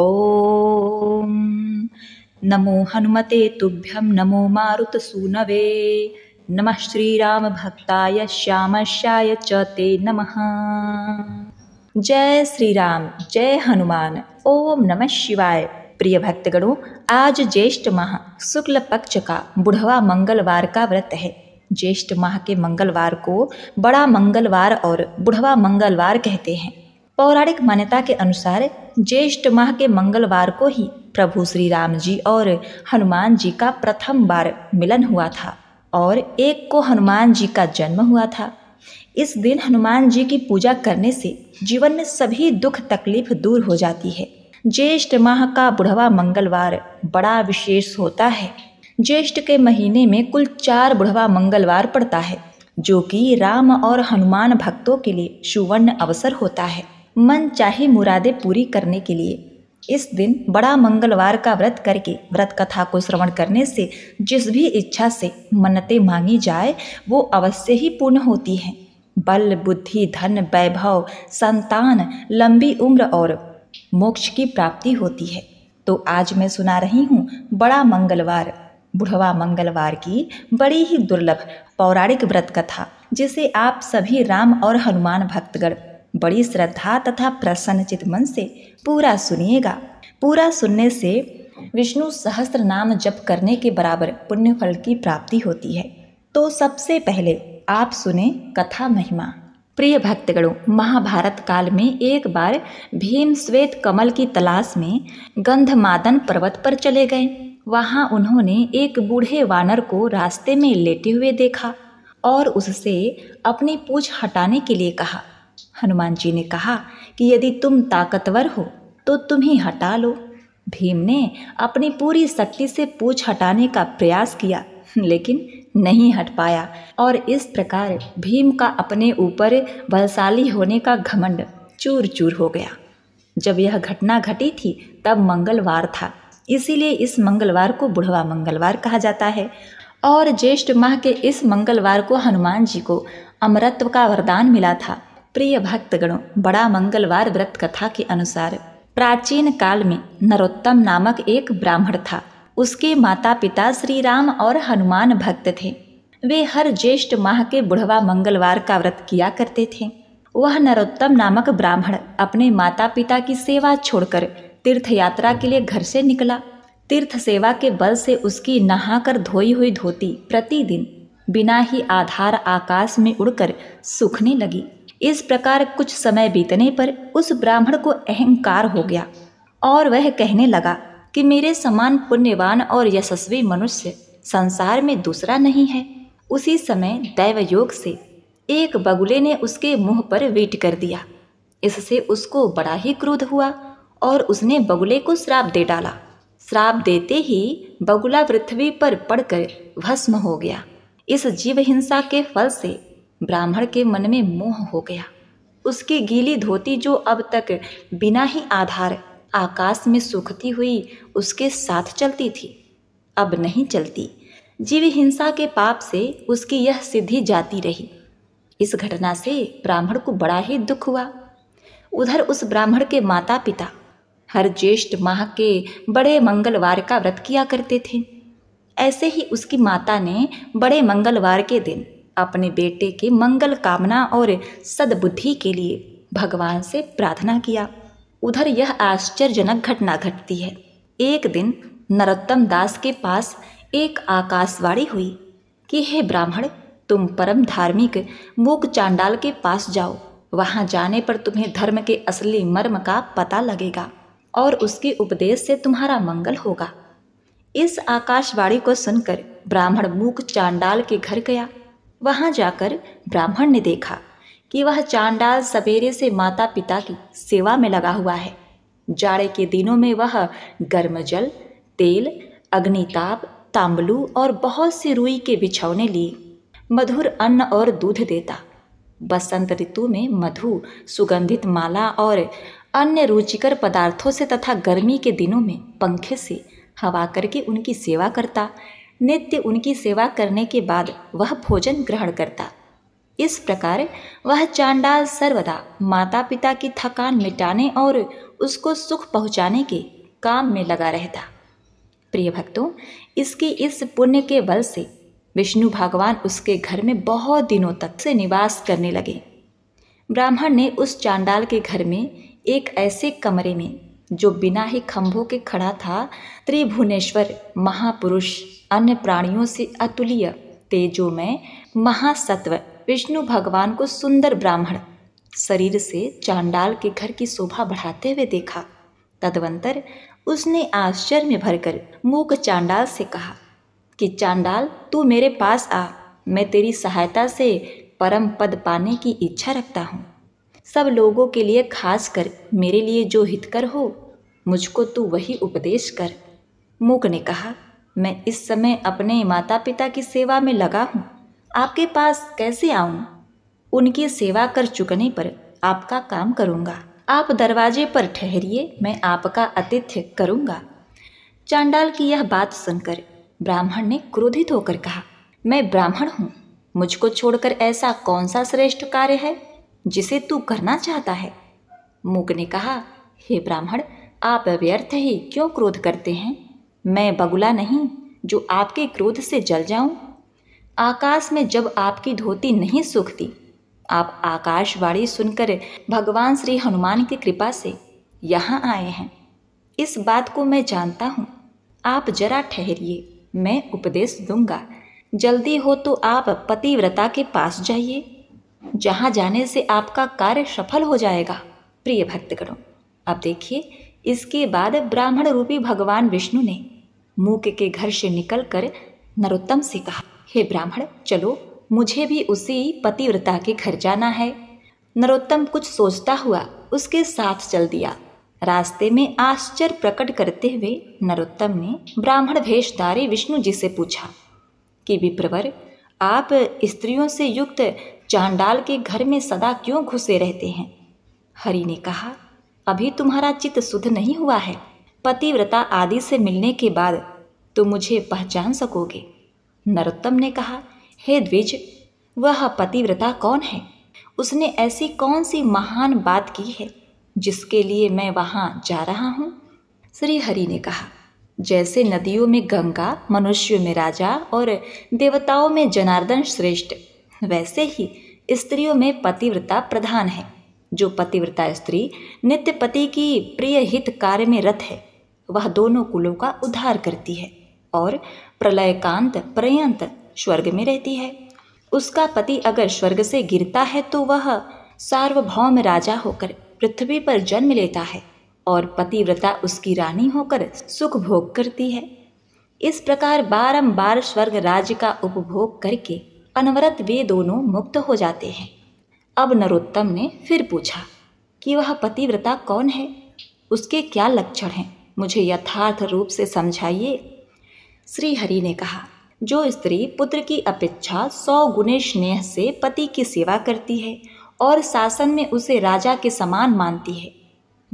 ओम नमो हनुमते तुभ्यं नमो मारुतसूनवे नमः भक्ताय श्याम च ते नमः जय श्री राम जय हनुमान ओम नमः शिवाय प्रिय भक्तगणों आज ज्येष्ठ माह शुक्ल पक्ष का बुढ़वा मंगलवार का व्रत है ज्येष्ठ माह के मंगलवार को बड़ा मंगलवार और बुढ़वा मंगलवार कहते हैं पौराणिक मान्यता के अनुसार ज्येष्ठ माह के मंगलवार को ही प्रभु श्री राम जी और हनुमान जी का प्रथम बार मिलन हुआ था और एक को हनुमान जी का जन्म हुआ था इस दिन हनुमान जी की पूजा करने से जीवन में सभी दुख तकलीफ दूर हो जाती है ज्येष्ठ माह का बुढ़वा मंगलवार बड़ा विशेष होता है ज्येष्ठ के महीने में कुल चार बुढ़वा मंगलवार पड़ता है जो कि राम और हनुमान भक्तों के लिए सुवर्ण अवसर होता है मन चाहे मुरादें पूरी करने के लिए इस दिन बड़ा मंगलवार का व्रत करके व्रत कथा को श्रवण करने से जिस भी इच्छा से मन्नतें मांगी जाए वो अवश्य ही पूर्ण होती हैं बल बुद्धि धन वैभव संतान लंबी उम्र और मोक्ष की प्राप्ति होती है तो आज मैं सुना रही हूँ बड़ा मंगलवार बुढ़वा मंगलवार की बड़ी ही दुर्लभ पौराणिक व्रत कथा जिसे आप सभी राम और हनुमान भक्तगढ़ बड़ी श्रद्धा तथा प्रसन्नचित मन से पूरा सुनिएगा पूरा सुनने से विष्णु सहस्त्र नाम जप करने के बराबर पुण्य फल की प्राप्ति होती है तो सबसे पहले आप सुने कथा महिमा प्रिय भक्तगणों महाभारत काल में एक बार भीम श्वेत कमल की तलाश में गंधमादन पर्वत पर चले गए वहाँ उन्होंने एक बूढ़े वानर को रास्ते में लेटे हुए देखा और उससे अपनी पूछ हटाने के लिए कहा हनुमान जी ने कहा कि यदि तुम ताकतवर हो तो तुम्हें हटा लो भीम ने अपनी पूरी शक्ति से पूछ हटाने का प्रयास किया लेकिन नहीं हट पाया और इस प्रकार भीम का अपने ऊपर बलशाली होने का घमंड चूर चूर हो गया जब यह घटना घटी थी तब मंगलवार था इसीलिए इस मंगलवार को बुढ़वा मंगलवार कहा जाता है और ज्येष्ठ माह के इस मंगलवार को हनुमान जी को अमरत्व का वरदान मिला था प्रिय भक्तगणों बड़ा मंगलवार व्रत कथा के अनुसार प्राचीन काल में नरोत्तम नामक एक ब्राह्मण था उसके माता पिता श्री राम और हनुमान भक्त थे वे हर ज्येष्ठ माह के बुढ़वा मंगलवार का व्रत किया करते थे वह नरोत्तम नामक ब्राह्मण अपने माता पिता की सेवा छोड़कर तीर्थ यात्रा के लिए घर से निकला तीर्थ सेवा के बल से उसकी नहाकर धोई हुई धोती प्रतिदिन बिना ही आधार आकाश में उड़कर सूखने लगी इस प्रकार कुछ समय बीतने पर उस ब्राह्मण को अहंकार हो गया और वह कहने लगा कि मेरे समान पुण्यवान और यशस्वी मनुष्य संसार में दूसरा नहीं है उसी समय दैवयोग से एक बगुले ने उसके मुंह पर वेट कर दिया इससे उसको बड़ा ही क्रोध हुआ और उसने बगुले को श्राप दे डाला श्राप देते ही बगुला पृथ्वी पर पड़कर भस्म हो गया इस जीव हिंसा के फल से ब्राह्मण के मन में मोह हो गया उसकी गीली धोती जो अब तक बिना ही आधार आकाश में सूखती हुई उसके साथ चलती थी अब नहीं चलती जीव हिंसा के पाप से उसकी यह सिद्धि जाती रही इस घटना से ब्राह्मण को बड़ा ही दुख हुआ उधर उस ब्राह्मण के माता पिता हर ज्येष्ठ माह के बड़े मंगलवार का व्रत किया करते थे ऐसे ही उसकी माता ने बड़े मंगलवार के दिन अपने बेटे के मंगल कामना और सद्बुद्धि के लिए भगवान से प्रार्थना किया उधर यह आश्चर्यजनक घटना घटती है एक दिन नरोत्तम दास के पास एक आकाशवाणी हुई कि हे ब्राह्मण तुम परम धार्मिक मूक चांडाल के पास जाओ वहाँ जाने पर तुम्हें धर्म के असली मर्म का पता लगेगा और उसके उपदेश से तुम्हारा मंगल होगा इस आकाशवाणी को सुनकर ब्राह्मण मूक चांडाल के घर गया वहां जाकर ब्राह्मण ने देखा कि वह चांडाल सवेरे से माता पिता की सेवा में लगा हुआ है जाड़े के दिनों में वह गर्म जल तेल अग्निताप तांबलू और बहुत से रुई के बिछौने लिए मधुर अन्न और दूध देता बसंत ऋतु में मधु सुगंधित माला और अन्य रुचिकर पदार्थों से तथा गर्मी के दिनों में पंखे से हवा करके उनकी सेवा करता नित्य उनकी सेवा करने के बाद वह भोजन ग्रहण करता इस प्रकार वह चांडाल सर्वदा माता पिता की थकान मिटाने और उसको सुख पहुंचाने के काम में लगा रहता प्रिय भक्तों इसके इस पुण्य के बल से विष्णु भगवान उसके घर में बहुत दिनों तक से निवास करने लगे ब्राह्मण ने उस चांडाल के घर में एक ऐसे कमरे में जो बिना ही खंभों के खड़ा था त्रिभुवनेश्वर महापुरुष अन्य प्राणियों से अतुल्य तेजोमय महासत्व विष्णु भगवान को सुंदर ब्राह्मण शरीर से चांडाल के घर की शोभा बढ़ाते हुए देखा तदवंतर उसने आश्चर्य में भरकर मूक चांडाल से कहा कि चांडाल तू मेरे पास आ मैं तेरी सहायता से परम पद पाने की इच्छा रखता हूँ सब लोगों के लिए खास कर मेरे लिए जो हितकर हो मुझको तू वही उपदेश कर मूक ने कहा मैं इस समय अपने माता पिता की सेवा में लगा हूँ आपके पास कैसे आऊँ उनकी सेवा कर चुकने पर आपका काम करूँगा आप दरवाजे पर ठहरिए मैं आपका आतिथ्य करूँगा चांडाल की यह बात सुनकर ब्राह्मण ने क्रोधित होकर कहा मैं ब्राह्मण हूँ मुझको छोड़कर ऐसा कौन सा श्रेष्ठ कार्य है जिसे तू करना चाहता है मूक ने कहा हे ब्राह्मण आप व्यर्थ ही क्यों क्रोध करते हैं मैं बगुला नहीं जो आपके क्रोध से जल जाऊं आकाश में जब आपकी धोती नहीं सूखती आप आकाशवाणी सुनकर भगवान श्री हनुमान की कृपा से यहाँ आए हैं इस बात को मैं जानता हूँ आप जरा ठहरिए मैं उपदेश दूंगा जल्दी हो तो आप पतिव्रता के पास जाइए जहाँ जाने से आपका कार्य सफल हो जाएगा प्रिय भक्तगणों अब देखिए इसके बाद ब्राह्मण रूपी भगवान विष्णु ने मूक के घर से निकलकर नरोत्तम से कहा हे ब्राह्मण चलो मुझे भी उसी पतिव्रता के घर जाना है नरोत्तम कुछ सोचता हुआ उसके साथ चल दिया रास्ते में आश्चर्य प्रकट करते हुए नरोत्तम ने ब्राह्मण भेषधारी विष्णु जी से पूछा कि विप्रवर आप स्त्रियों से युक्त चांडाल के घर में सदा क्यों घुसे रहते हैं हरि ने कहा अभी तुम्हारा चित्त शुद्ध नहीं हुआ है पतिव्रता आदि से मिलने के बाद तुम मुझे पहचान सकोगे नरोत्तम ने कहा हे द्विज वह पतिव्रता कौन है उसने ऐसी कौन सी महान बात की है जिसके लिए मैं वहाँ जा रहा हूँ श्री हरि ने कहा जैसे नदियों में गंगा मनुष्यों में राजा और देवताओं में जनार्दन श्रेष्ठ वैसे ही स्त्रियों में पतिव्रता प्रधान है जो पतिव्रता स्त्री नित्य पति की प्रिय हित कार्य में रत है वह दोनों कुलों का उद्धार करती है और प्रलयकांत पर्यंत स्वर्ग में रहती है उसका पति अगर स्वर्ग से गिरता है तो वह सार्वभौम राजा होकर पृथ्वी पर जन्म लेता है और पतिव्रता उसकी रानी होकर सुख भोग करती है इस प्रकार बारंबार स्वर्ग राज्य का उपभोग करके अनवरत वे दोनों मुक्त हो जाते हैं अब नरोत्तम ने फिर पूछा कि वह पतिव्रता कौन है उसके क्या लक्षण हैं मुझे यथार्थ रूप से समझाइए श्री हरि ने कहा जो स्त्री पुत्र की अपेक्षा सौ गुणे स्नेह से पति की सेवा करती है और शासन में उसे राजा के समान मानती है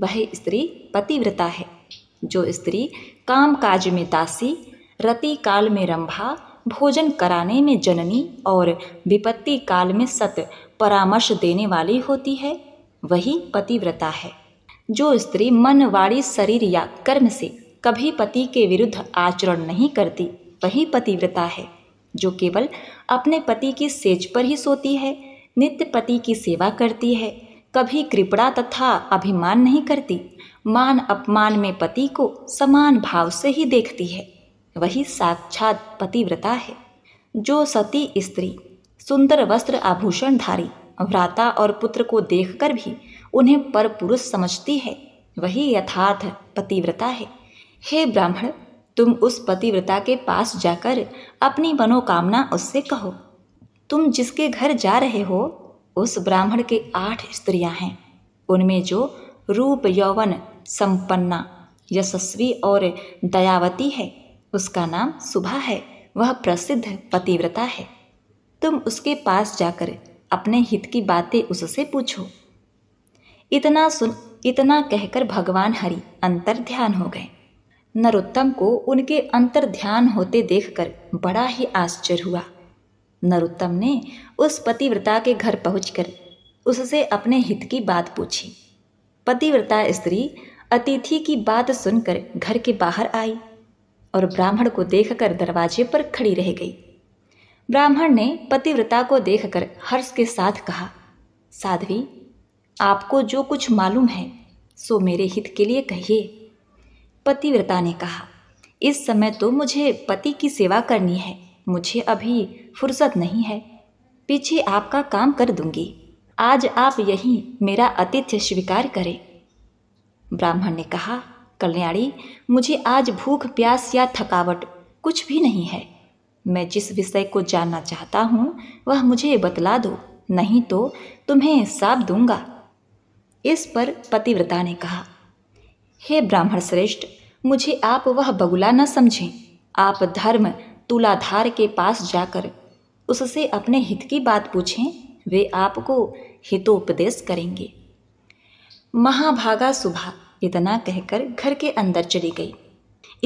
वह स्त्री पतिव्रता है जो स्त्री काम काज में दासी रति काल में रंभा भोजन कराने में जननी और विपत्ति काल में सत परामर्श देने वाली होती है वही पतिव्रता है जो स्त्री मन वाणी शरीर या कर्म से कभी पति के विरुद्ध आचरण नहीं करती वही पतिव्रता है जो केवल अपने पति की सेज पर ही सोती है नित्य पति की सेवा करती है कभी कृपणा तथा अभिमान नहीं करती मान अपमान में पति को समान भाव से ही देखती है वही साक्षात पतिव्रता है जो सती स्त्री सुंदर वस्त्र आभूषणधारी भ्राता और पुत्र को देखकर भी उन्हें पर पुरुष समझती है वही यथार्थ पतिव्रता है हे ब्राह्मण तुम उस पतिव्रता के पास जाकर अपनी मनोकामना उससे कहो तुम जिसके घर जा रहे हो उस ब्राह्मण के आठ स्त्रियां हैं उनमें जो रूप यौवन संपन्ना यशस्वी और दयावती है उसका नाम सुभा है वह प्रसिद्ध पतिव्रता है तुम उसके पास जाकर अपने हित की बातें उससे पूछो इतना सुन इतना कहकर भगवान हरि अंतर ध्यान हो गए नरोत्तम को उनके अंतर ध्यान होते देखकर बड़ा ही आश्चर्य हुआ नरोत्तम ने उस पतिव्रता के घर पहुंचकर उससे अपने हित की बात पूछी पतिव्रता स्त्री अतिथि की बात सुनकर घर के बाहर आई और ब्राह्मण को देखकर दरवाजे पर खड़ी रह गई ब्राह्मण ने पतिव्रता को देखकर हर्ष के साथ कहा साध्वी आपको जो कुछ मालूम है सो मेरे हित के लिए कहिए पतिव्रता ने कहा इस समय तो मुझे पति की सेवा करनी है मुझे अभी फुर्सत नहीं है पीछे आपका काम कर दूंगी आज आप यहीं मेरा आतिथ्य स्वीकार करें ब्राह्मण ने कहा कल्याणी मुझे आज भूख प्यास या थकावट कुछ भी नहीं है मैं जिस विषय को जानना चाहता हूँ वह मुझे बतला दो नहीं तो तुम्हें साप दूंगा इस पर पतिव्रता ने कहा हे ब्राह्मण श्रेष्ठ मुझे आप वह बगुला न समझें आप धर्म तुलाधार के पास जाकर उससे अपने हित की बात पूछें वे आपको हितोपदेश करेंगे महाभागा सुबह इतना कहकर घर के अंदर चली गई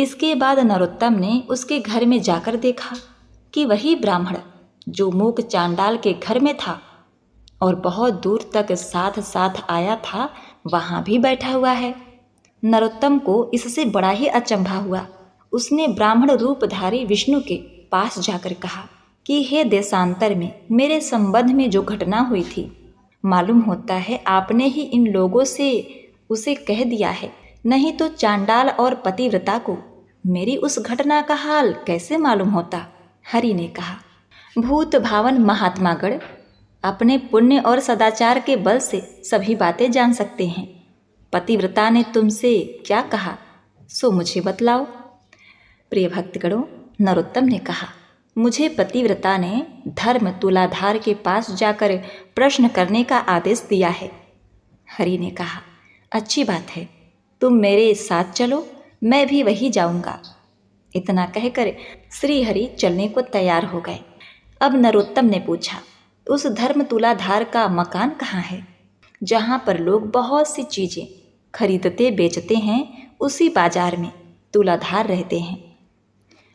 इसके बाद नरोत्तम ने उसके घर में जाकर देखा कि वही ब्राह्मण जो मूक चांडाल के घर में था और बहुत दूर तक साथ साथ आया था वहाँ भी बैठा हुआ है नरोत्तम को इससे बड़ा ही अचंभा हुआ उसने ब्राह्मण रूपधारी विष्णु के पास जाकर कहा कि हे देशांतर में मेरे संबंध में जो घटना हुई थी मालूम होता है आपने ही इन लोगों से उसे कह दिया है नहीं तो चांडाल और पतिव्रता को मेरी उस घटना का हाल कैसे मालूम होता हरि ने कहा भूत भावन महात्मागढ़ अपने पुण्य और सदाचार के बल से सभी बातें जान सकते हैं पतिव्रता ने तुमसे क्या कहा सो मुझे बतलाओ प्रिय भक्तगणों नरोत्तम ने कहा मुझे पतिव्रता ने धर्म तुलाधार के पास जाकर प्रश्न करने का आदेश दिया है हरि ने कहा अच्छी बात है तुम मेरे साथ चलो मैं भी वही जाऊंगा इतना कहकर श्री हरि चलने को तैयार हो गए अब नरोत्तम ने पूछा उस धर्म तुलाधार का मकान कहाँ है जहाँ पर लोग बहुत सी चीज़ें खरीदते बेचते हैं उसी बाजार में तुलाधार रहते हैं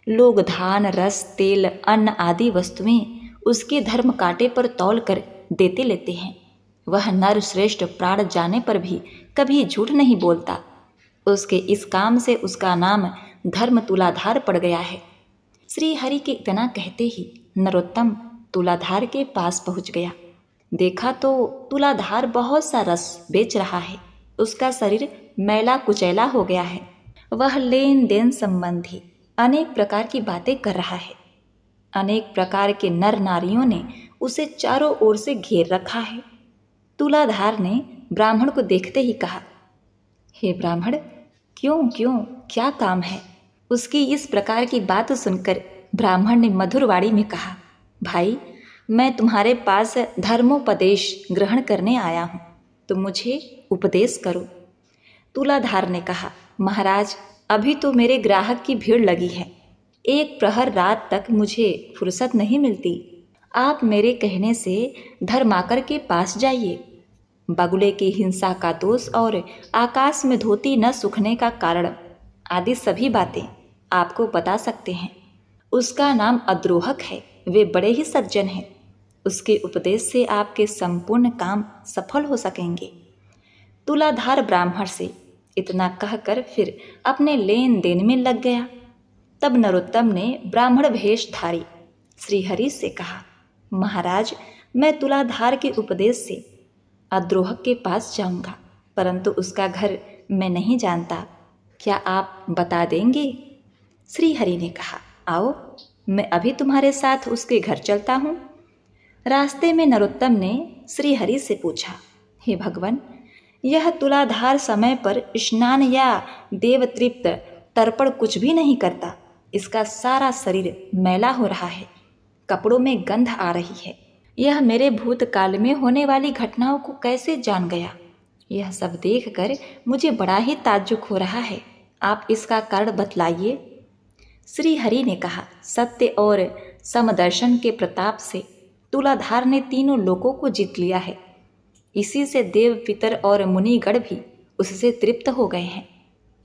लोग धान रस तेल अन्न आदि वस्तुएं उसके धर्म कांटे पर तौल कर देते लेते हैं वह नर श्रेष्ठ प्राण जाने पर भी कभी झूठ नहीं बोलता उसके इस काम से उसका नाम धर्म तुलाधार पड़ गया है श्री हरि के इतना कहते ही नरोत्तम तुलाधार के पास पहुंच गया देखा तो तुलाधार बहुत सा रस बेच रहा है उसका शरीर मैला कुचैला हो गया है वह लेन देन संबंधी अनेक प्रकार की बातें कर रहा है अनेक प्रकार के नर नारियों ने उसे चारों ओर से घेर रखा है तुलाधार ने ब्राह्मण को देखते ही कहा हे ब्राह्मण क्यों क्यों क्या काम है उसकी इस प्रकार की बात सुनकर ब्राह्मण ने मधुरवाड़ी में कहा भाई मैं तुम्हारे पास धर्मोपदेश ग्रहण करने आया हूँ तो मुझे उपदेश करो तुलाधार ने कहा महाराज अभी तो मेरे ग्राहक की भीड़ लगी है एक प्रहर रात तक मुझे फुर्सत नहीं मिलती आप मेरे कहने से धर्माकर के पास जाइए बगुले की हिंसा का दोष और आकाश में धोती न सूखने का कारण आदि सभी बातें आपको बता सकते हैं उसका नाम अद्रोहक है वे बड़े ही सज्जन हैं उसके उपदेश से आपके संपूर्ण काम सफल हो सकेंगे तुलाधार ब्राह्मण से इतना कहकर फिर अपने लेन देन में लग गया तब नरोत्तम ने ब्राह्मण भेष धारी श्रीहरि से कहा महाराज मैं तुलाधार के उपदेश से अद्रोह के पास जाऊंगा परंतु उसका घर मैं नहीं जानता क्या आप बता देंगे श्रीहरि ने कहा आओ मैं अभी तुम्हारे साथ उसके घर चलता हूँ रास्ते में नरोत्तम ने श्रीहरि से पूछा हे भगवान यह तुलाधार समय पर स्नान या देवतृप्त तर्पण कुछ भी नहीं करता इसका सारा शरीर मैला हो रहा है कपड़ों में गंध आ रही है यह मेरे भूतकाल में होने वाली घटनाओं को कैसे जान गया यह सब देखकर मुझे बड़ा ही ताज्जुब हो रहा है आप इसका कारण बतलाइए श्री हरि ने कहा सत्य और समदर्शन के प्रताप से तुलाधार ने तीनों लोगों को जीत लिया है इसी से देव पितर और मुनिगढ़ भी उससे तृप्त हो गए हैं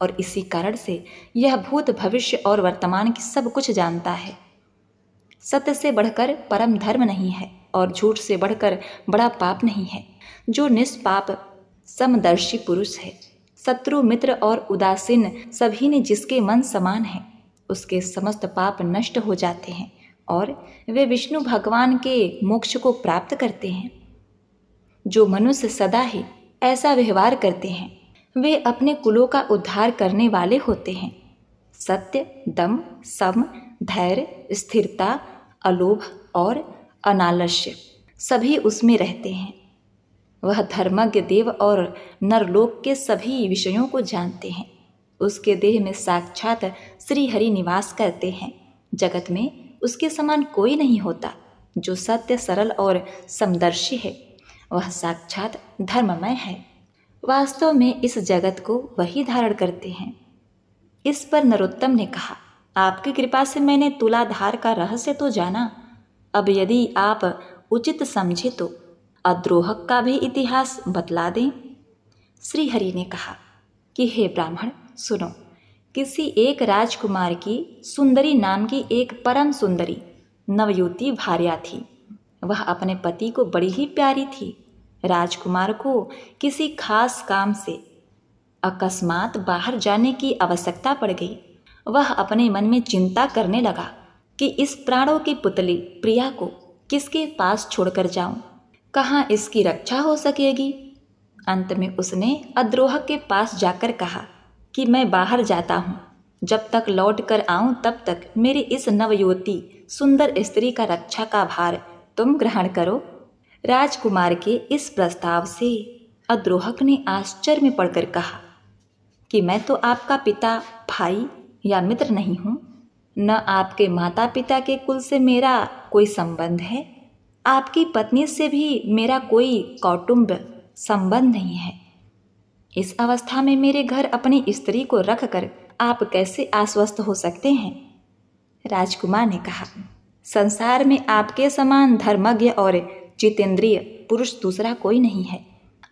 और इसी कारण से यह भूत भविष्य और वर्तमान की सब कुछ जानता है सत्य से बढ़कर परम धर्म नहीं है और झूठ से बढ़कर बड़ा पाप नहीं है जो निष्पाप समदर्शी पुरुष है शत्रु मित्र और उदासीन सभी ने जिसके मन समान है उसके समस्त पाप नष्ट हो जाते हैं और वे विष्णु भगवान के मोक्ष को प्राप्त करते हैं जो मनुष्य सदा ही ऐसा व्यवहार करते हैं वे अपने कुलों का उद्धार करने वाले होते हैं सत्य दम सम धैर्य स्थिरता अलोभ और अनालस्य सभी उसमें रहते हैं वह धर्मज्ञ देव और नरलोक के सभी विषयों को जानते हैं उसके देह में साक्षात श्रीहरि निवास करते हैं जगत में उसके समान कोई नहीं होता जो सत्य सरल और समदर्शी है वह साक्षात धर्ममय है वास्तव में इस जगत को वही धारण करते हैं इस पर नरोत्तम ने कहा आपकी कृपा से मैंने तुलाधार का रहस्य तो जाना अब यदि आप उचित समझे तो अद्रोहक का भी इतिहास बतला दें श्रीहरि ने कहा कि हे ब्राह्मण सुनो किसी एक राजकुमार की सुंदरी नाम की एक परम सुंदरी नवयुति भार्या थी वह अपने पति को बड़ी ही प्यारी थी राजकुमार को किसी खास काम से अकस्मात बाहर जाने की आवश्यकता पड़ गई वह अपने मन में चिंता करने लगा कि इस प्राणों की पुतली प्रिया को किसके पास छोड़कर जाऊं? कहाँ इसकी रक्षा हो सकेगी अंत में उसने अद्रोह के पास जाकर कहा कि मैं बाहर जाता हूँ जब तक लौट कर आऊँ तब तक मेरी इस नवयुवती सुंदर स्त्री का रक्षा का भार तुम ग्रहण करो राजकुमार के इस प्रस्ताव से अद्रोहक ने आश्चर्य में पड़कर कहा कि मैं तो आपका पिता भाई या मित्र नहीं हूँ न आपके माता पिता के कुल से मेरा कोई संबंध है आपकी पत्नी से भी मेरा कोई कौटुंब संबंध नहीं है इस अवस्था में मेरे घर अपनी स्त्री को रखकर आप कैसे आश्वस्त हो सकते हैं राजकुमार ने कहा संसार में आपके समान धर्मज्ञ और जितेंद्रिय पुरुष दूसरा कोई नहीं है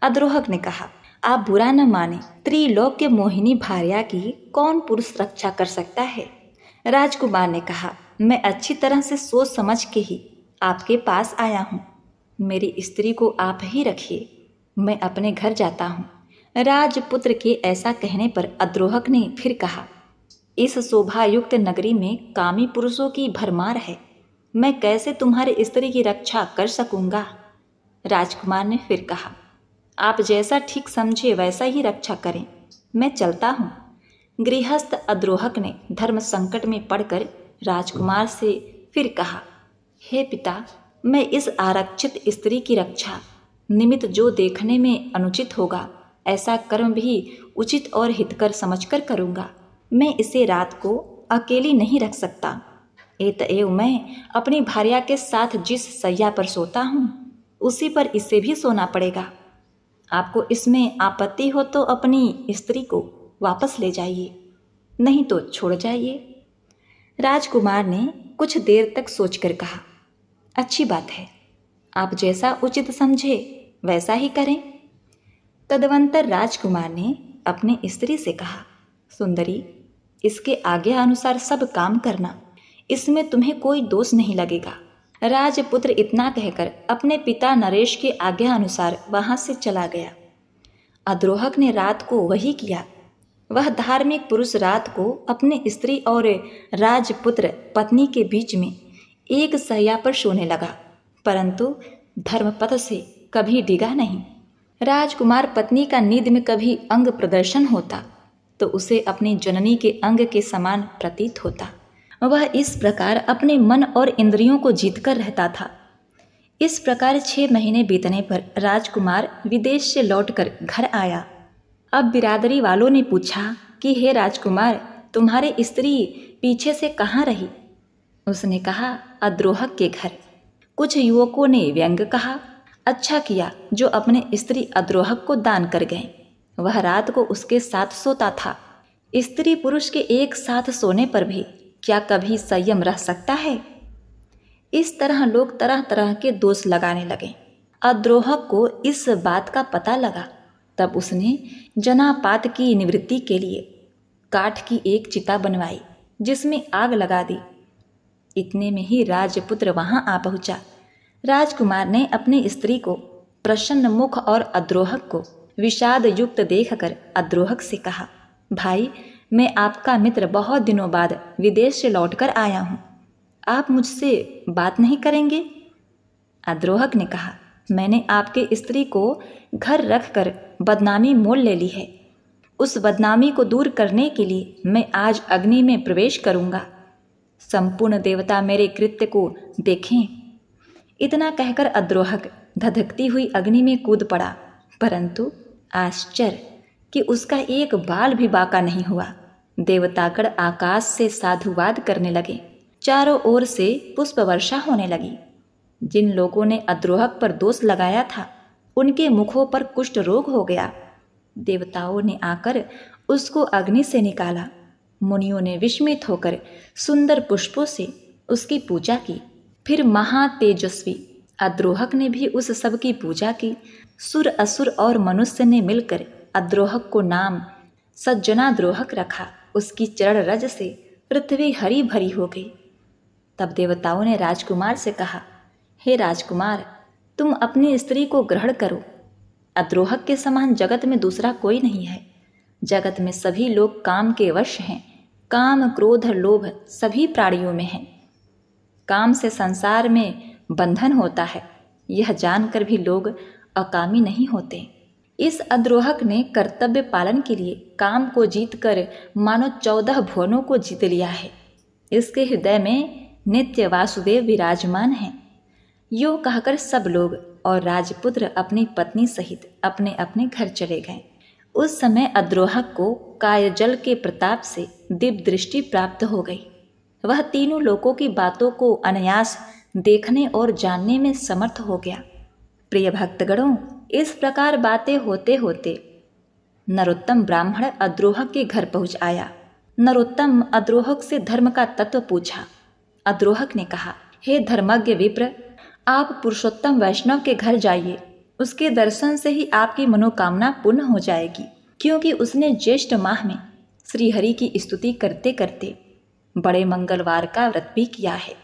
अद्रोहक ने कहा आप बुरा न माने त्रिलोक के मोहिनी भार्या की कौन पुरुष रक्षा कर सकता है राजकुमार ने कहा मैं अच्छी तरह से सोच समझ के ही आपके पास आया हूँ मेरी स्त्री को आप ही रखिए मैं अपने घर जाता हूँ राजपुत्र के ऐसा कहने पर अद्रोहक ने फिर कहा इस शोभायुक्त नगरी में कामी पुरुषों की भरमार है मैं कैसे तुम्हारे स्त्री की रक्षा कर सकूंगा राजकुमार ने फिर कहा आप जैसा ठीक समझे वैसा ही रक्षा करें मैं चलता हूँ गृहस्थ अद्रोहक ने धर्म संकट में पड़कर राजकुमार से फिर कहा हे पिता मैं इस आरक्षित स्त्री की रक्षा निमित्त जो देखने में अनुचित होगा ऐसा कर्म भी उचित और हितकर समझकर करूँगा मैं इसे रात को अकेली नहीं रख सकता ए एव मैं अपनी भार्या के साथ जिस सैया पर सोता हूँ उसी पर इसे भी सोना पड़ेगा आपको इसमें आपत्ति हो तो अपनी स्त्री को वापस ले जाइए नहीं तो छोड़ जाइए राजकुमार ने कुछ देर तक सोचकर कहा अच्छी बात है आप जैसा उचित समझे वैसा ही करें तदवंतर राजकुमार ने अपने स्त्री से कहा सुंदरी इसके आज्ञा अनुसार सब काम करना इसमें तुम्हें कोई दोष नहीं लगेगा राजपुत्र इतना कहकर अपने पिता नरेश के आज्ञा अनुसार वहाँ से चला गया अद्रोहक ने रात को वही किया वह धार्मिक पुरुष रात को अपने स्त्री और राजपुत्र पत्नी के बीच में एक सया पर सोने लगा परंतु धर्मपथ से कभी डिगा नहीं राजकुमार पत्नी का नींद में कभी अंग प्रदर्शन होता तो उसे अपनी जननी के अंग के समान प्रतीत होता वह इस प्रकार अपने मन और इंद्रियों को जीतकर रहता था इस प्रकार छः महीने बीतने पर राजकुमार विदेश से लौटकर घर आया अब बिरादरी वालों ने पूछा कि हे राजकुमार तुम्हारे स्त्री पीछे से कहाँ रही उसने कहा अद्रोहक के घर कुछ युवकों ने व्यंग कहा अच्छा किया जो अपने स्त्री अद्रोहक को दान कर गए वह रात को उसके साथ सोता था स्त्री पुरुष के एक साथ सोने पर भी क्या कभी संयम रह सकता है इस तरह लोग तरह तरह के दोष लगाने लगे अद्रोहक को इस बात का पता लगा तब उसने जनापात की निवृत्ति के लिए काठ की एक चिता बनवाई जिसमें आग लगा दी इतने में ही राजपुत्र वहां आ पहुंचा राजकुमार ने अपनी स्त्री को प्रसन्न मुख और अद्रोहक को विषाद युक्त देखकर अद्रोहक से कहा भाई मैं आपका मित्र बहुत दिनों बाद विदेश से लौटकर आया हूँ आप मुझसे बात नहीं करेंगे अद्रोहक ने कहा मैंने आपके स्त्री को घर रख कर बदनामी मोल ले ली है उस बदनामी को दूर करने के लिए मैं आज अग्नि में प्रवेश करूंगा संपूर्ण देवता मेरे कृत्य को देखें इतना कहकर अद्रोहक धधकती हुई अग्नि में कूद पड़ा परंतु आश्चर्य कि उसका एक बाल भी बाका नहीं हुआ देवतागण आकाश से साधुवाद करने लगे चारों ओर से पुष्प वर्षा होने लगी जिन लोगों ने अद्रोहक पर दोष लगाया था उनके मुखों पर कुष्ठ रोग हो गया देवताओं ने आकर उसको अग्नि से निकाला मुनियों ने विस्मित होकर सुंदर पुष्पों से उसकी पूजा की फिर महातेजस्वी अद्रोहक ने भी उस सब की पूजा की सुर असुर और मनुष्य ने मिलकर अद्रोहक को नाम सज्जनाद्रोहक रखा उसकी चरण रज से पृथ्वी हरी भरी हो गई तब देवताओं ने राजकुमार से कहा हे राजकुमार तुम अपनी स्त्री को ग्रहण करो अद्रोहक के समान जगत में दूसरा कोई नहीं है जगत में सभी लोग काम के वश हैं काम क्रोध लोभ सभी प्राणियों में हैं काम से संसार में बंधन होता है यह जानकर भी लोग अकामी नहीं होते इस अद्रोहक ने कर्तव्य पालन के लिए काम को जीत कर मानो चौदह भुवनों को जीत लिया है इसके हृदय में नित्य वासुदेव विराजमान हैं यो कहकर सब लोग और राजपुत्र अपनी पत्नी सहित अपने अपने घर चले गए उस समय अद्रोहक को कायजल के प्रताप से दिव्य दृष्टि प्राप्त हो गई वह तीनों लोगों की बातों को अनायास देखने और जानने में समर्थ हो गया प्रिय भक्तगणों इस प्रकार बातें होते होते नरोत्तम ब्राह्मण अद्रोहक के घर पहुंच आया नरोत्तम अद्रोहक से धर्म का तत्व पूछा अद्रोहक ने कहा हे धर्मज्ञ विप्र आप पुरुषोत्तम वैष्णव के घर जाइए उसके दर्शन से ही आपकी मनोकामना पूर्ण हो जाएगी क्योंकि उसने ज्येष्ठ माह में श्रीहरि की स्तुति करते करते बड़े मंगलवार का व्रत भी किया है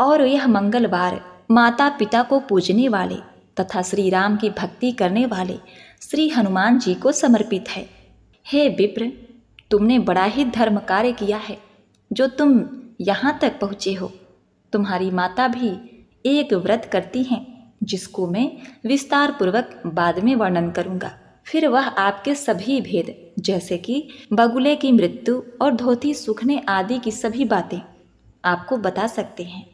और यह मंगलवार माता पिता को पूजने वाले तथा श्री राम की भक्ति करने वाले श्री हनुमान जी को समर्पित है हे विप्र तुमने बड़ा ही धर्म कार्य किया है जो तुम यहाँ तक पहुँचे हो तुम्हारी माता भी एक व्रत करती हैं जिसको मैं विस्तार पूर्वक बाद में वर्णन करूँगा फिर वह आपके सभी भेद जैसे कि बगुले की मृत्यु और धोती सूखने आदि की सभी बातें आपको बता सकते हैं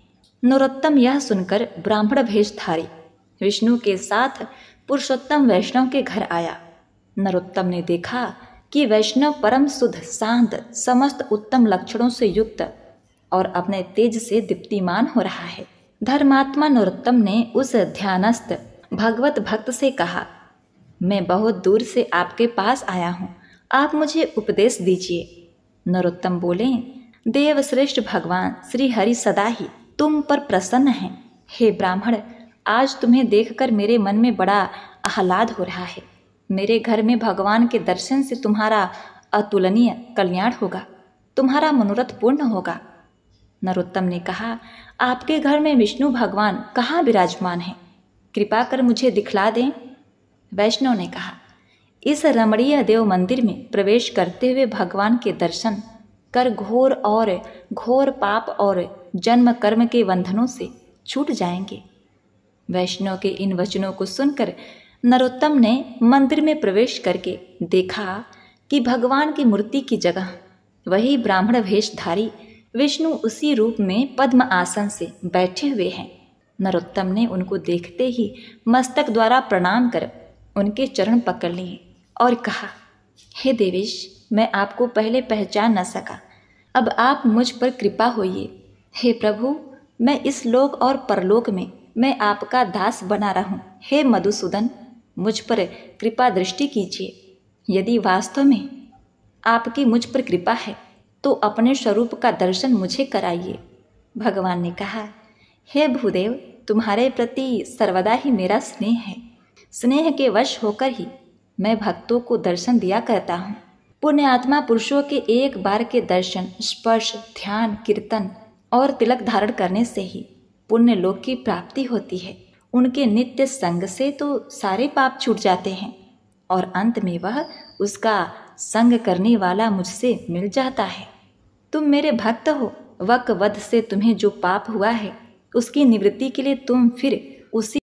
नरोत्तम यह सुनकर ब्राह्मण भेजधारी विष्णु के साथ पुरुषोत्तम वैष्णव के घर आया नरोत्तम ने देखा कि वैष्णव परम सुध शांत समस्त उत्तम लक्षणों से युक्त और अपने तेज से दीप्तिमान हो रहा है धर्मात्मा नरोत्तम ने उस ध्यानस्थ भगवत भक्त से कहा मैं बहुत दूर से आपके पास आया हूँ आप मुझे उपदेश दीजिए नरोत्तम बोले देवश्रेष्ठ भगवान श्री हरि सदा ही तुम पर प्रसन्न हैं हे ब्राह्मण आज तुम्हें देखकर मेरे मन में बड़ा आह्लाद हो रहा है मेरे घर में भगवान के दर्शन से तुम्हारा अतुलनीय कल्याण होगा तुम्हारा मनोरथ पूर्ण होगा नरोत्तम ने कहा आपके घर में विष्णु भगवान कहाँ विराजमान हैं कृपा कर मुझे दिखला दें वैष्णव ने कहा इस रमणीय देव मंदिर में प्रवेश करते हुए भगवान के दर्शन कर घोर और घोर पाप और जन्म कर्म के बंधनों से छूट जाएंगे वैष्णव के इन वचनों को सुनकर नरोत्तम ने मंदिर में प्रवेश करके देखा कि भगवान की मूर्ति की जगह वही ब्राह्मण वेशधारी विष्णु उसी रूप में पद्म आसन से बैठे हुए हैं नरोत्तम ने उनको देखते ही मस्तक द्वारा प्रणाम कर उनके चरण पकड़ लिए और कहा हे देवेश मैं आपको पहले पहचान न सका अब आप मुझ पर कृपा होइए हे प्रभु मैं इस लोक और परलोक में मैं आपका दास बना रहूं हे मधुसूदन मुझ पर कृपा दृष्टि कीजिए यदि वास्तव में आपकी मुझ पर कृपा है तो अपने स्वरूप का दर्शन मुझे कराइए भगवान ने कहा हे भूदेव तुम्हारे प्रति सर्वदा ही मेरा स्नेह है स्नेह के वश होकर ही मैं भक्तों को दर्शन दिया करता हूँ पुण्यात्मा पुरुषों के एक बार के दर्शन स्पर्श ध्यान कीर्तन और तिलक धारण करने से ही पुण्य लोक की प्राप्ति होती है उनके नित्य संग से तो सारे पाप छूट जाते हैं और अंत में वह उसका संग करने वाला मुझसे मिल जाता है तुम मेरे भक्त हो वक वध से तुम्हें जो पाप हुआ है उसकी निवृत्ति के लिए तुम फिर उसी